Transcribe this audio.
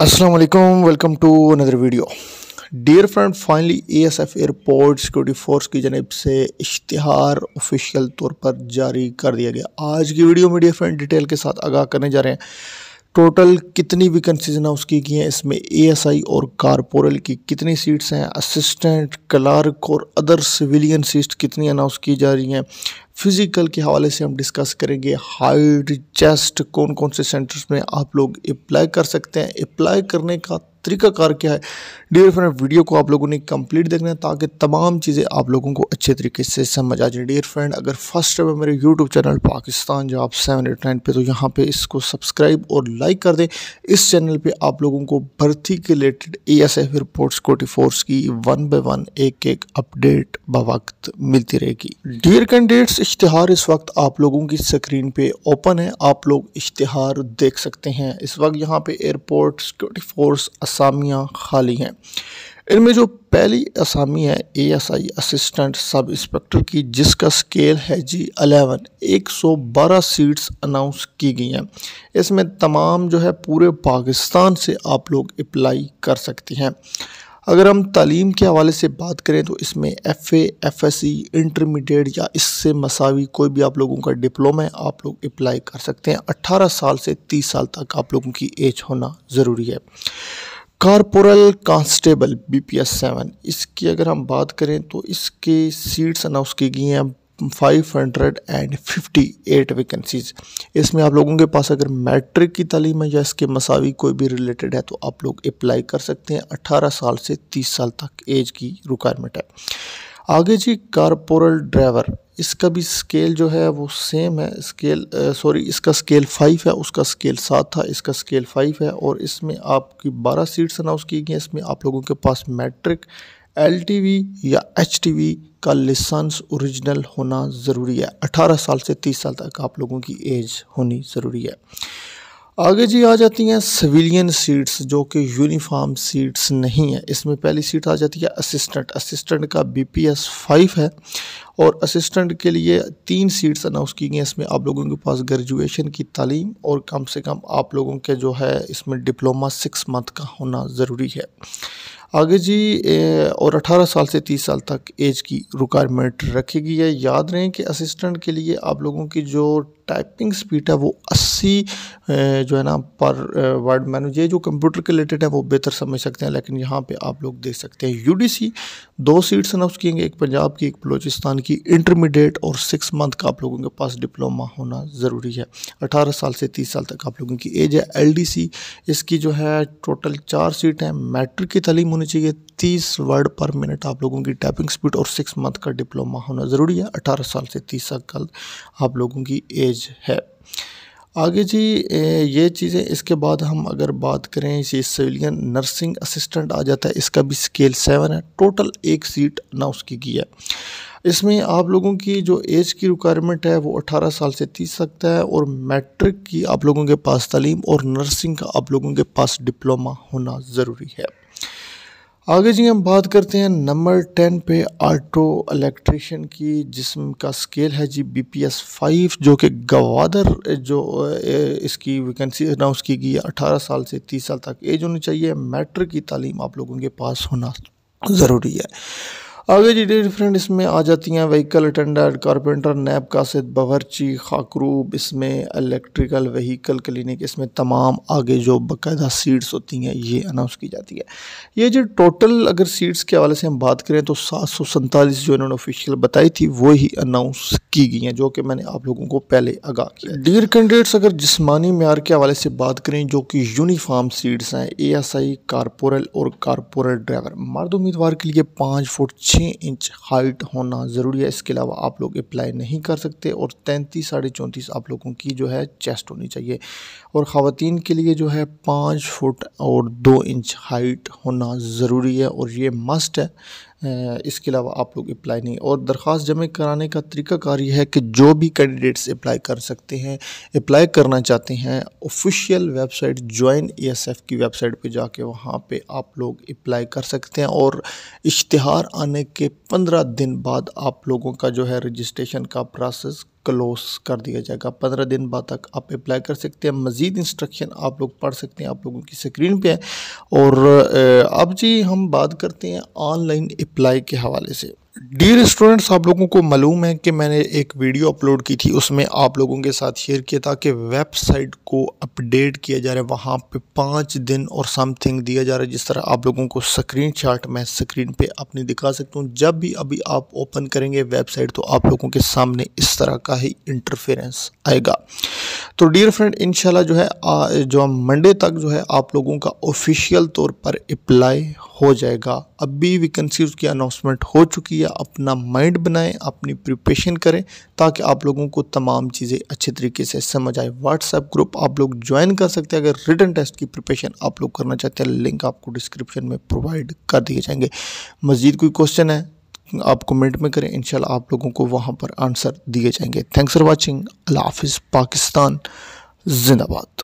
Aslam welcome to another video dear friend finally ASF airport security force की जानब से इश्तहार official तौर पर जारी कर दिया गया आज की वीडियो में डियर फ्रेंड डिटेल के साथ आगाह करने जा रहे हैं टोटल कितनी वैकेंसीज अनाउंस की गई हैं इसमें एएसआई और कारपोरल की कितनी सीट्स हैं असिस्टेंट क्लार्क और अदर सिविलियन सीट्स कितनी अनाउंस की जा रही हैं फिज़िकल के हवाले से हम डिस्कस करेंगे हाइट चेस्ट कौन कौन से सेंटर्स में आप लोग अप्लाई कर सकते हैं अप्लाई करने का तरीकाकार क्या है डियर फ्रेंड वीडियो को आप लोगों ने कंप्लीट देखना है ताकि तमाम चीज़ें आप लोगों को अच्छे तरीके से समझ आ जाए डियर फ्रेंड अगर फर्स्ट टाइम है मेरे यूट्यूब चैनल पाकिस्तान आप सेवन एट नाइन पर तो यहाँ पर इसको सब्सक्राइब और लाइक कर दें इस चैनल पर आप लोगों को भर्ती के related A S F report security force की वन बाई वन एक एक अपडेट बवक्त मिलती रहेगी डियर कैंडिडेट्स इश्तहार इस वक्त आप लोगों की स्क्रीन पे ओपन है आप लोग इश्तहार देख सकते हैं इस वक्त यहाँ पे एयरपोर्ट सिक्योरिटी फोर्स असामियाँ खाली हैं इनमें जो पहली असामी है ASI S I assistant sub inspector की जिसका स्केल है जी अलेवन एक सौ बारह सीट्स अनाउंस की गई हैं इसमें तमाम जो है पूरे पाकिस्तान से आप लोग अप्लाई कर सकती हैं अगर हम तालीम के हवाले से बात करें तो इसमें एफ़ एफ एस इंटरमीडिएट या इससे मसावी कोई भी आप लोगों का डिप्लोमा है आप लोग अप्लाई कर सकते हैं 18 साल से 30 साल तक आप लोगों की एज होना ज़रूरी है corporal constable B P S seven इसकी अगर हम बात करें तो इसके सीट्स अनाउंस की गई हैं five hundred and fifty eight vacancies इसमें आप लोगों के पास अगर मैट्रिक की तालीम है या इसके मसावी कोई भी रिलेटेड है तो आप लोग अप्लाई कर सकते हैं अट्ठारह साल से तीस साल तक एज की रिक्वायरमेंट है आगे जी कारपोरल ड्राइवर इसका भी स्केल जो है वो सेम है स्केल सॉरी इसका स्केल फाइव है उसका स्केल सात था इसका स्केल फाइव है और इसमें आपकी बारह सीट्स अनाउंस की गई इसमें आप लोगों के पास मैट्रिक एल या एच का लाइसेंस ओरिजिनल होना ज़रूरी है अठारह साल से तीस साल तक आप लोगों की एज होनी ज़रूरी है आगे जी आ जाती हैं सिविलियन सीट्स जो कि यूनिफॉर्म सीट्स नहीं है इसमें पहली सीट आ जाती है असिस्टेंट असिस्टेंट का बीपीएस फाइव है और असिस्टेंट के लिए तीन सीट्स अनाउंस की गई हैं इसमें आप लोगों के पास ग्रेजुएशन की तालीम और कम से कम आप लोगों के जो है इसमें डिप्लोमा सिक्स मंथ का होना ज़रूरी है आगे जी और 18 साल से 30 साल तक एज की रिक्वायरमेंट रखी गई है याद रहें कि असिस्टेंट के लिए आप लोगों की जो टाइपिंग स्पीड है वो 80 जो है ना पर वर्ड मैनू ये जो कंप्यूटर के रिलेटेड है वो बेहतर समझ सकते हैं लेकिन यहाँ पे आप लोग देख सकते हैं यूडीसी दो सीट्स अनाउंस किएंगे एक पंजाब की एक बलोचिस्तान कि इंटरमीडिएट और सिक्स मंथ का आप लोगों के पास डिप्लोमा होना ज़रूरी है अठारह साल से तीस साल तक आप लोगों की एज है एलडीसी इसकी जो है टोटल चार सीट है मैट्रिक की तलीम होनी चाहिए तीस वर्ड पर मिनट आप लोगों की टाइपिंग स्पीड और सिक्स मंथ का डिप्लोमा होना ज़रूरी है अठारह साल से तीस साल का आप लोगों की एज है आगे जी ये चीज़ें इसके बाद हम अगर बात करें इसी सिविलियन नर्सिंग असिस्टेंट आ जाता है इसका भी स्केल सेवन है टोटल एक सीट अनाउंस की गई है इसमें आप लोगों की जो एज की रिक्वायरमेंट है वो 18 साल से 30 तक है और मैट्रिक की आप लोगों के पास तलीम और नर्सिंग का आप लोगों के पास डिप्लोमा होना ज़रूरी है आगे जी हम बात करते हैं नंबर टेन पे आटो इलेक्ट्रिशियन की जिसम का स्केल है G B P S five जो कि गवादर जो इसकी वैकेंसी अनाउंस की गई है अठारह साल से तीस साल तक एज होनी चाहिए मैट्रिक की तालीम आप लोगों के पास होना ज़रूरी है आगे जी डेट डिफरेंट इसमें आ जाती हैं वहीकल अटेंडर कारपेंटर नैब कासिद बावरची खाकरूब इसमें इलेक्ट्रिकल व्हीकल क्लिनिक इसमें तमाम आगे जो बाकायदा सीट्स होती हैं ये अनाउंस की जाती है ये जो टोटल अगर सीट्स के हवाले से हम बात करें तो सात सौ सैंतालीस जो इन्होंने ऑफिशियल बताई थी वो ही अनाउंस की गई हैं जो कि मैंने आप लोगों को पहले आगा किया डियर कैंडिडेट्स अगर जिसमानी मैार के हवाले से बात करें जो कि यूनिफार्म सीट्स हैं ए एस आई कारपोरल और कारपोरल ड्राइवर मर्द उम्मीदवार के लिए पाँच फुट छः इंच हाइट होना ज़रूरी है इसके अलावा आप लोग अप्लाई नहीं कर सकते और तैंतीस साढ़े चौंतीस आप लोगों की जो है चेस्ट होनी चाहिए और ख़वान के लिए जो है पाँच फुट और दो इंच हाइट होना ज़रूरी है और ये मस्ट है इसके अलावा आप लोग अप्लाई नहीं और दरख्वास्त जमा कराने का तरीकाकार ये है कि जो भी कैंडिडेट्स अप्लाई कर सकते हैं अप्लाई करना चाहते हैं ऑफिशियल वेबसाइट ज्वाइन एएसएफ की वेबसाइट पे जाके वहाँ पे आप लोग अप्लाई कर सकते हैं और इश्तहार आने के पंद्रह दिन बाद आप लोगों का जो है रजिस्ट्रेशन का प्रोसेस क्लोज कर दिया जाएगा पंद्रह दिन बाद तक आप अप्लाई कर सकते हैं मज़ीद इंस्ट्रक्शन आप लोग पढ़ सकते हैं आप लोगों की स्क्रीन पे है और अब जी हम बात करते हैं ऑनलाइन अप्लाई के हवाले से डियर स्टूडेंट्स आप लोगों को मालूम है कि मैंने एक वीडियो अपलोड की थी उसमें आप लोगों के साथ शेयर किया था कि वेबसाइट को अपडेट किया जा रहा है वहाँ पे पाँच दिन और समथिंग दिया जा रहा है जिस तरह आप लोगों को स्क्रीन शॉट मैं स्क्रीन पे अपनी दिखा सकता हूँ जब भी अभी आप ओपन करेंगे वेबसाइट तो आप लोगों के सामने इस तरह का ही इंटरफेरेंस आएगा तो डियर फ्रेंड इंशाल्लाह जो है जो हम मंडे तक जो है आप लोगों का ऑफिशियल तौर पर अप्लाई हो जाएगा अभी वैकेंसी उसकी अनाउंसमेंट हो चुकी है अपना माइंड बनाएं अपनी प्रिपरेशन करें ताकि आप लोगों को तमाम चीज़ें अच्छे तरीके से समझ आए व्हाट्सएप ग्रुप आप लोग ज्वाइन कर सकते हैं अगर रिटर्न टेस्ट की प्रिपरेशन आप लोग करना चाहते हैं लिंक आपको डिस्क्रिप्शन में प्रोवाइड कर दिए जाएंगे मज़ीद कोई क्वेश्चन है आप कमेंट में करें इंशाल्लाह आप लोगों को वहाँ पर आंसर दिए जाएंगे थैंक्स फॉर वॉचिंग अल्लाह हाफिज़ पाकिस्तान जिंदाबाद